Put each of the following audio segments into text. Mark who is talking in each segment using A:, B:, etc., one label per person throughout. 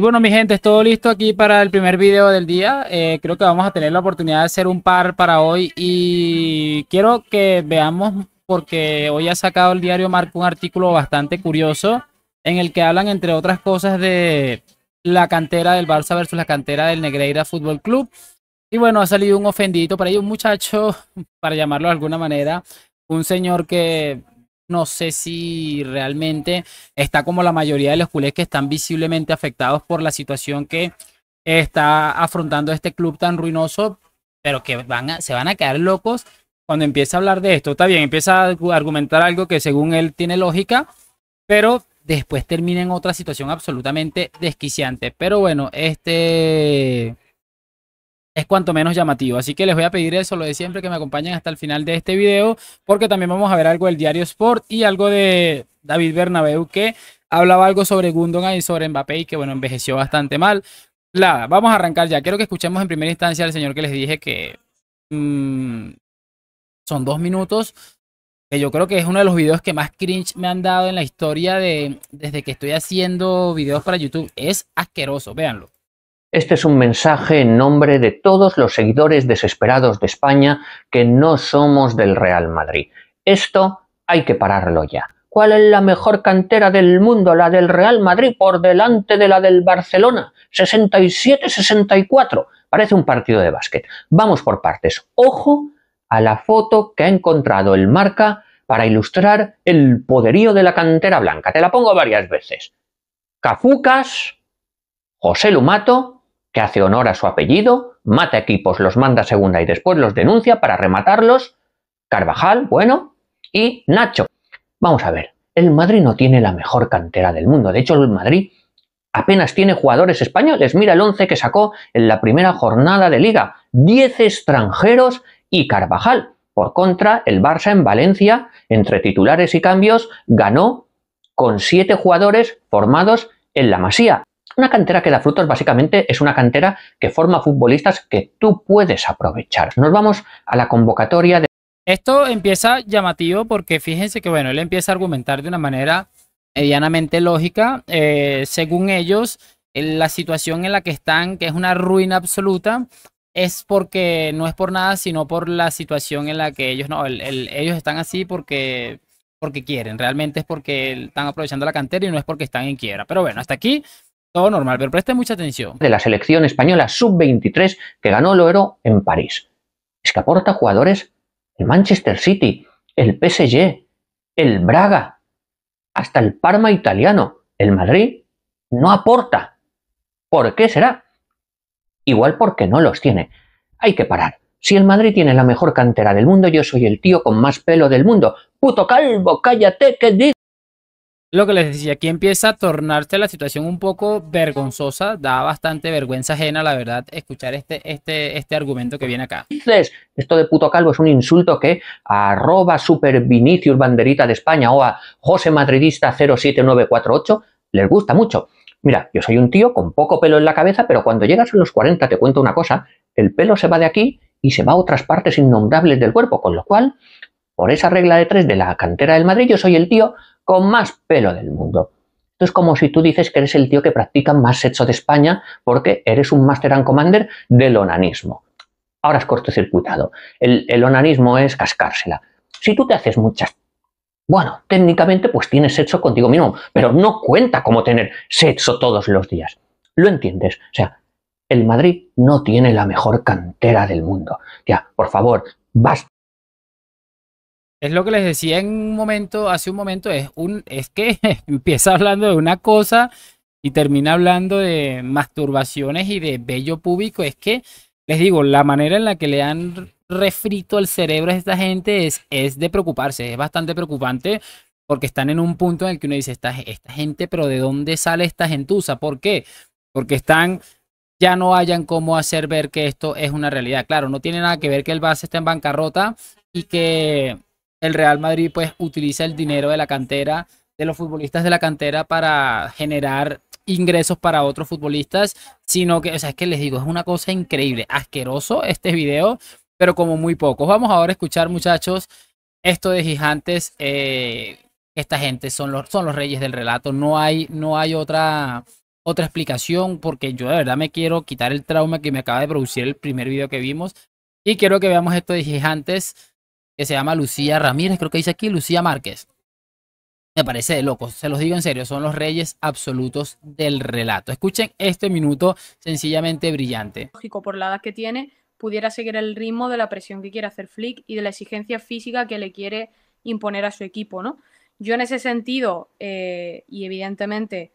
A: Y bueno, mi gente, es todo listo aquí para el primer video del día. Eh, creo que vamos a tener la oportunidad de hacer un par para hoy y quiero que veamos porque hoy ha sacado el diario Marco un artículo bastante curioso en el que hablan, entre otras cosas, de la cantera del Barça versus la cantera del Negreira Fútbol Club. Y bueno, ha salido un ofendido para ahí, un muchacho, para llamarlo de alguna manera, un señor que no sé si realmente está como la mayoría de los culés que están visiblemente afectados por la situación que está afrontando este club tan ruinoso, pero que van se van a quedar locos cuando empieza a hablar de esto. Está bien, empieza a argumentar algo que según él tiene lógica, pero después termina en otra situación absolutamente desquiciante. Pero bueno, este es cuanto menos llamativo. Así que les voy a pedir eso, lo de siempre, que me acompañen hasta el final de este video, porque también vamos a ver algo del diario Sport y algo de David Bernabeu, que hablaba algo sobre Gundogan y sobre Mbappé, y que bueno, envejeció bastante mal. La, vamos a arrancar ya. Quiero que escuchemos en primera instancia al señor que les dije que mm, son dos minutos, que yo creo que es uno de los videos que más cringe me han dado en la historia de desde que estoy haciendo videos para YouTube. Es asqueroso, véanlo.
B: Este es un mensaje en nombre de todos los seguidores desesperados de España que no somos del Real Madrid. Esto hay que pararlo ya. ¿Cuál es la mejor cantera del mundo? La del Real Madrid por delante de la del Barcelona. 67-64. Parece un partido de básquet. Vamos por partes. Ojo a la foto que ha encontrado el marca para ilustrar el poderío de la cantera blanca. Te la pongo varias veces. Cafucas, José Lumato que hace honor a su apellido, mata equipos, los manda segunda y después los denuncia para rematarlos. Carvajal, bueno, y Nacho. Vamos a ver, el Madrid no tiene la mejor cantera del mundo. De hecho, el Madrid apenas tiene jugadores españoles. Mira el 11 que sacó en la primera jornada de liga. 10 extranjeros y Carvajal. Por contra, el Barça en Valencia, entre titulares y cambios, ganó con 7 jugadores formados en la Masía. Una cantera que da frutos básicamente es una cantera que forma futbolistas que tú puedes aprovechar. Nos vamos a la convocatoria de...
A: Esto empieza llamativo porque fíjense que, bueno, él empieza a argumentar de una manera medianamente lógica. Eh, según ellos, eh, la situación en la que están, que es una ruina absoluta, es porque no es por nada, sino por la situación en la que ellos no, ellos están así porque porque quieren, realmente es porque están aprovechando la cantera y no es porque están en quiebra. Pero bueno, hasta aquí todo normal, pero preste mucha atención.
B: De la selección española sub-23 que ganó loero en París. Es que aporta jugadores el Manchester City, el PSG, el Braga, hasta el Parma italiano. El Madrid no aporta. ¿Por qué será? Igual porque no los tiene. Hay que parar. Si el Madrid tiene la mejor cantera del mundo, yo soy el tío con más pelo del mundo. Puto calvo, cállate, que dices.
A: Lo que les decía, aquí empieza a tornarse la situación un poco vergonzosa, da bastante vergüenza ajena, la verdad, escuchar este, este, este argumento que viene acá.
B: Dices, esto de puto calvo es un insulto que a arroba super banderita de España o a José Madridista 07948 les gusta mucho. Mira, yo soy un tío con poco pelo en la cabeza, pero cuando llegas a los 40 te cuento una cosa, el pelo se va de aquí y se va a otras partes innombrables del cuerpo, con lo cual, por esa regla de tres de la cantera del Madrid, yo soy el tío con más pelo del mundo. Esto es como si tú dices que eres el tío que practica más sexo de España porque eres un Master and Commander del onanismo. Ahora es cortocircuitado. El, el onanismo es cascársela. Si tú te haces muchas bueno, técnicamente pues tienes sexo contigo mismo, pero no cuenta como tener sexo todos los días. ¿Lo entiendes? O sea, el Madrid no tiene la mejor cantera del mundo. Ya, por favor, basta.
A: Es lo que les decía en un momento, hace un momento, es, un, es que empieza hablando de una cosa y termina hablando de masturbaciones y de bello público. Es que, les digo, la manera en la que le han refrito el cerebro a esta gente es, es de preocuparse, es bastante preocupante porque están en un punto en el que uno dice, esta, esta gente, pero ¿de dónde sale esta gentuza? ¿Por qué? Porque están ya no hayan cómo hacer ver que esto es una realidad. Claro, no tiene nada que ver que el base está en bancarrota y que el Real Madrid pues utiliza el dinero de la cantera, de los futbolistas de la cantera para generar ingresos para otros futbolistas, sino que, o sea, es que les digo, es una cosa increíble, asqueroso este video, pero como muy pocos. Vamos ahora a escuchar muchachos esto de gigantes. Eh, esta gente son los, son los reyes del relato, no hay, no hay otra, otra explicación porque yo de verdad me quiero quitar el trauma que me acaba de producir el primer video que vimos y quiero que veamos esto de gigantes que se llama Lucía Ramírez, creo que dice aquí, Lucía Márquez. Me parece loco, se los digo en serio, son los reyes absolutos del relato. Escuchen este minuto sencillamente brillante.
C: Lógico, por la edad que tiene, pudiera seguir el ritmo de la presión que quiere hacer Flick y de la exigencia física que le quiere imponer a su equipo, ¿no? Yo en ese sentido, eh, y evidentemente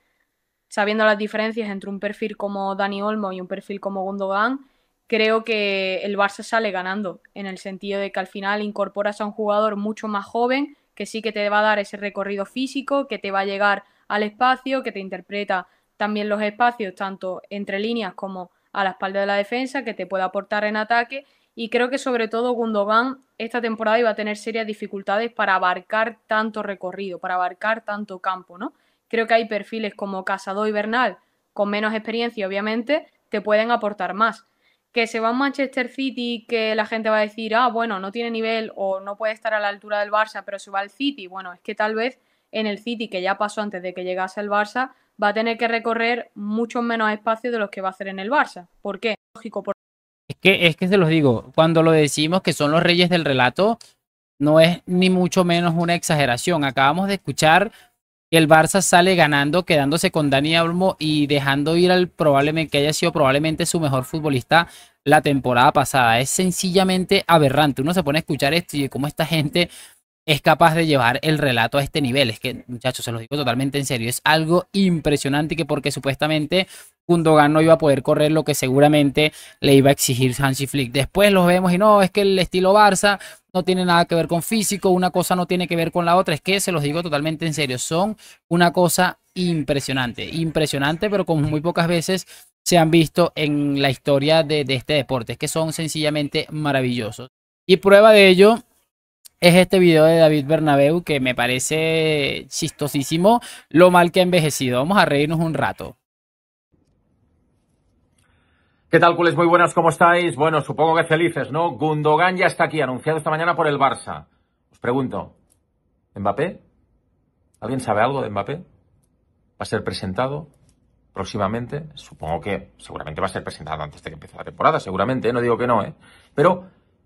C: sabiendo las diferencias entre un perfil como Dani Olmo y un perfil como Gundogan, creo que el Barça sale ganando, en el sentido de que al final incorporas a un jugador mucho más joven, que sí que te va a dar ese recorrido físico, que te va a llegar al espacio, que te interpreta también los espacios, tanto entre líneas como a la espalda de la defensa, que te puede aportar en ataque. Y creo que sobre todo Gundogan esta temporada iba a tener serias dificultades para abarcar tanto recorrido, para abarcar tanto campo, ¿no? Creo que hay perfiles como Casado y Bernal, con menos experiencia, obviamente, te pueden aportar más que se va a Manchester City que la gente va a decir, ah, bueno, no tiene nivel o no puede estar a la altura del Barça, pero se va al City. Bueno, es que tal vez en el City, que ya pasó antes de que llegase el Barça, va a tener que recorrer mucho menos espacio de los que va a hacer en el Barça. ¿Por qué? Lógico, por...
A: es, que, es que se los digo, cuando lo decimos que son los reyes del relato, no es ni mucho menos una exageración. Acabamos de escuchar el Barça sale ganando, quedándose con Dani Olmo y dejando ir al probablemente que haya sido probablemente su mejor futbolista la temporada pasada. Es sencillamente aberrante. Uno se pone a escuchar esto y cómo esta gente es capaz de llevar el relato a este nivel. Es que, muchachos, se los digo totalmente en serio, es algo impresionante que porque supuestamente Kundogan no iba a poder correr lo que seguramente le iba a exigir Hansi Flick. Después los vemos y no, es que el estilo Barça no tiene nada que ver con físico, una cosa no tiene que ver con la otra. Es que se los digo totalmente en serio, son una cosa impresionante, impresionante, pero como muy pocas veces se han visto en la historia de, de este deporte. Es que son sencillamente maravillosos. Y prueba de ello es este video de David Bernabeu que me parece chistosísimo lo mal que ha envejecido. Vamos a reírnos un rato.
D: ¿Qué tal, cules? Muy buenas, ¿cómo estáis? Bueno, supongo que felices, ¿no? Gundogan ya está aquí, anunciado esta mañana por el Barça. Os pregunto, ¿Mbappé? ¿Alguien sabe algo de Mbappé? ¿Va a ser presentado próximamente? Supongo que seguramente va a ser presentado antes de que empiece la temporada, seguramente, no digo que no, ¿eh? Pero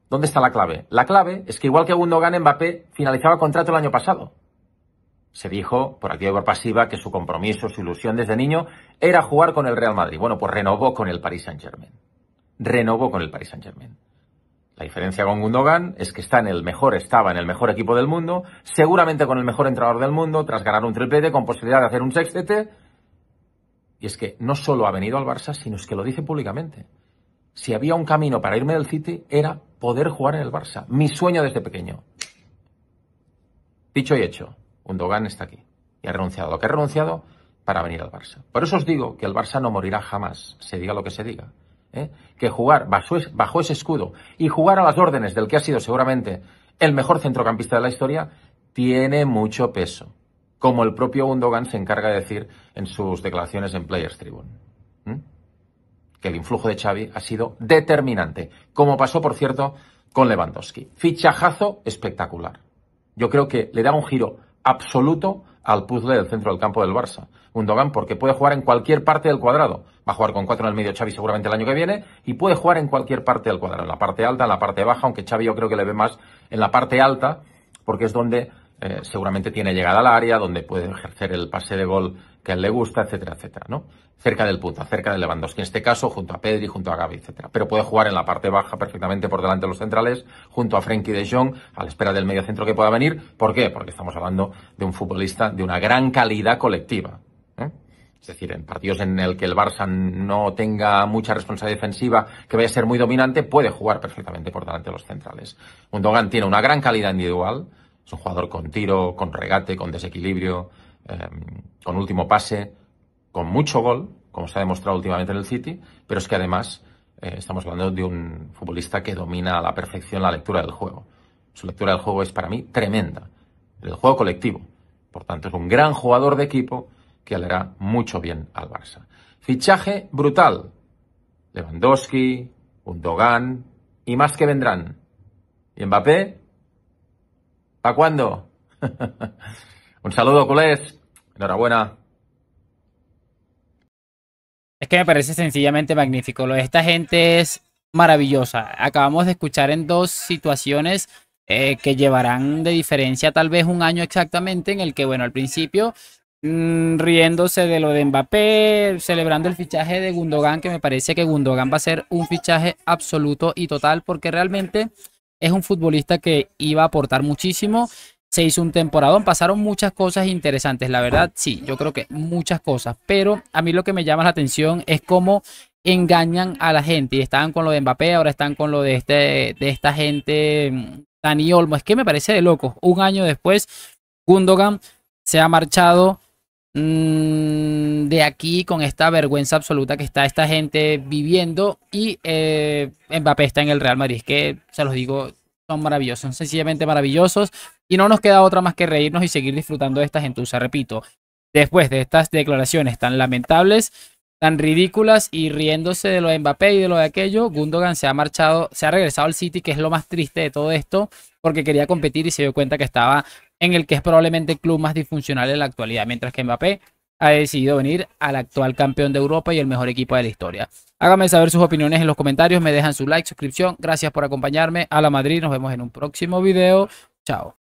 D: ¿Dónde está la clave? La clave es que igual que Gundogan, Mbappé finalizaba contrato el año pasado. Se dijo, por activa de por pasiva, que su compromiso, su ilusión desde niño era jugar con el Real Madrid. Bueno, pues renovó con el Paris Saint-Germain. Renovó con el Paris Saint-Germain. La diferencia con Gundogan es que está en el mejor, estaba en el mejor equipo del mundo, seguramente con el mejor entrenador del mundo, tras ganar un triplete, con posibilidad de hacer un sextete. Y es que no solo ha venido al Barça, sino es que lo dice públicamente si había un camino para irme del City, era poder jugar en el Barça. Mi sueño desde pequeño. Dicho y hecho, Undogan está aquí. Y ha renunciado a lo que ha renunciado para venir al Barça. Por eso os digo que el Barça no morirá jamás, se diga lo que se diga. ¿eh? Que jugar bajo, bajo ese escudo y jugar a las órdenes del que ha sido seguramente el mejor centrocampista de la historia, tiene mucho peso. Como el propio Undogan se encarga de decir en sus declaraciones en Players Tribune que el influjo de Xavi ha sido determinante, como pasó, por cierto, con Lewandowski. Fichajazo espectacular. Yo creo que le da un giro absoluto al puzzle del centro del campo del Barça. Un Dogan porque puede jugar en cualquier parte del cuadrado. Va a jugar con cuatro en el medio Xavi seguramente el año que viene y puede jugar en cualquier parte del cuadrado, en la parte alta, en la parte baja, aunque Xavi yo creo que le ve más en la parte alta porque es donde eh, seguramente tiene llegada al área, donde puede ejercer el pase de gol que a él le gusta, etcétera, etcétera, ¿no? Cerca del punto, cerca de Lewandowski, en este caso, junto a Pedri, junto a Gaby, etcétera. Pero puede jugar en la parte baja perfectamente por delante de los centrales, junto a Frenkie de Jong, a la espera del mediocentro que pueda venir. ¿Por qué? Porque estamos hablando de un futbolista de una gran calidad colectiva. ¿eh? Es decir, en partidos en el que el Barça no tenga mucha responsabilidad defensiva, que vaya a ser muy dominante, puede jugar perfectamente por delante de los centrales. Dogan tiene una gran calidad individual, es un jugador con tiro, con regate, con desequilibrio, em, con último pase, con mucho gol, como se ha demostrado últimamente en el City, pero es que además eh, estamos hablando de un futbolista que domina a la perfección la lectura del juego. Su lectura del juego es para mí tremenda, el juego colectivo. Por tanto, es un gran jugador de equipo que le hará mucho bien al Barça. Fichaje brutal. Lewandowski, Undogan y más que vendrán. Y Mbappé ¿Para cuándo? Un saludo, culés. Enhorabuena. Es que me
A: parece sencillamente magnífico. Esta gente es maravillosa. Acabamos de escuchar en dos situaciones eh, que llevarán de diferencia tal vez un año exactamente en el que, bueno, al principio mm, riéndose de lo de Mbappé, celebrando el fichaje de Gundogan, que me parece que Gundogan va a ser un fichaje absoluto y total porque realmente es un futbolista que iba a aportar muchísimo. Se hizo un temporadón, pasaron muchas cosas interesantes, la verdad, sí, yo creo que muchas cosas, pero a mí lo que me llama la atención es cómo engañan a la gente y estaban con lo de Mbappé, ahora están con lo de, este, de esta gente, mm, Dani Olmo, es que me parece de loco. Un año después, Gundogan se ha marchado Mm, de aquí con esta vergüenza absoluta que está esta gente viviendo y eh, Mbappé está en el Real Madrid, que se los digo, son maravillosos, son sencillamente maravillosos y no nos queda otra más que reírnos y seguir disfrutando de esta gentuza, repito. Después de estas declaraciones tan lamentables, tan ridículas y riéndose de lo de Mbappé y de lo de aquello, Gundogan se ha marchado, se ha regresado al City, que es lo más triste de todo esto, porque quería competir y se dio cuenta que estaba en el que es probablemente el club más disfuncional en la actualidad, mientras que Mbappé ha decidido venir al actual campeón de Europa y el mejor equipo de la historia. Háganme saber sus opiniones en los comentarios, me dejan su like, suscripción, gracias por acompañarme a la Madrid, nos vemos en un próximo video, chao.